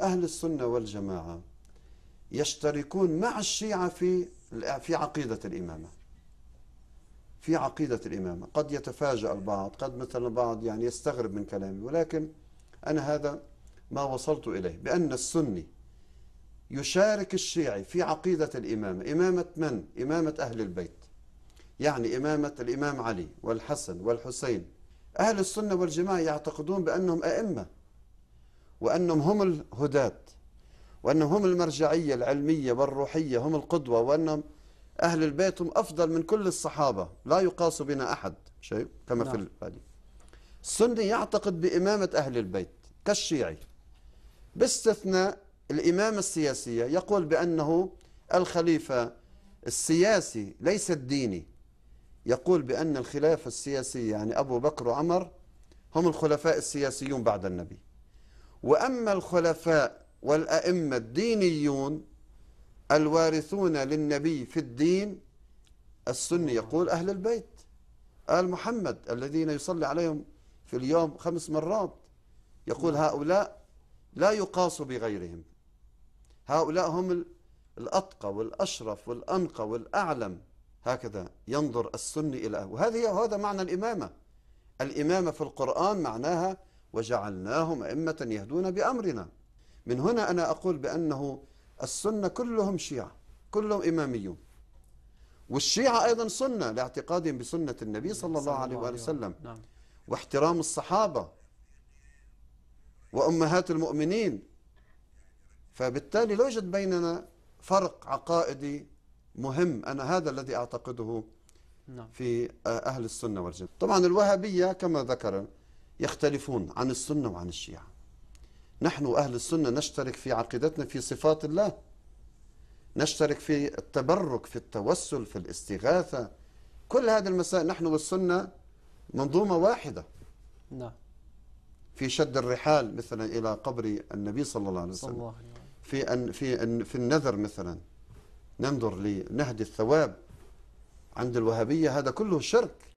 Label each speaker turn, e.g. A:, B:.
A: أهل السنة والجماعة يشتركون مع الشيعة في في عقيدة الإمامة في عقيدة الإمامة قد يتفاجأ البعض قد مثلا البعض يعني يستغرب من كلامي ولكن أنا هذا ما وصلت إليه بأن السني يشارك الشيعي في عقيدة الإمامة إمامة من؟ إمامة أهل البيت يعني إمامة الإمام علي والحسن والحسين أهل السنة والجماعة يعتقدون بأنهم أئمة وأنهم هم الهداة وأنهم هم المرجعية العلمية والروحية هم القدوة وأنهم أهل البيت هم أفضل من كل الصحابة لا يقاس بنا أحد شيء كما نعم. في الحديث السني يعتقد بإمامة أهل البيت كالشيعي باستثناء الإمامة السياسية يقول بأنه الخليفة السياسي ليس الديني يقول بأن الخلافة السياسية يعني أبو بكر وعمر هم الخلفاء السياسيون بعد النبي وأما الخلفاء والأئمة الدينيون الوارثون للنبي في الدين السني يقول أهل البيت آل محمد الذين يصلي عليهم في اليوم خمس مرات يقول هؤلاء لا يقاس بغيرهم هؤلاء هم الأتقى والأشرف والأنقى والأعلم هكذا ينظر السني إلى وهذه هذا معنى الإمامة الإمامة في القرآن معناها وجعلناهم أئمة يهدون بأمرنا من هنا أنا أقول بأنه السنة كلهم شيعة كلهم إماميون والشيعة أيضا سنة لاعتقادهم بسنة النبي صلى الله عليه وآله وسلم نعم. واحترام الصحابة وأمهات المؤمنين فبالتالي لا يوجد بيننا فرق عقائدي مهم أنا هذا الذي أعتقده نعم. في أهل السنة والجنة طبعا الوهابية كما ذكرنا يختلفون عن السنة وعن الشيعة نحن أهل السنة نشترك في عقيدتنا في صفات الله نشترك في التبرك في التوسل في الاستغاثة كل هذه المسائل نحن والسنة منظومة واحدة نعم في شد الرحال مثلا إلى قبر النبي صلى الله عليه وسلم الله في أن في أن في النذر مثلا ننظر لنهد الثواب عند الوهابية هذا كله شرك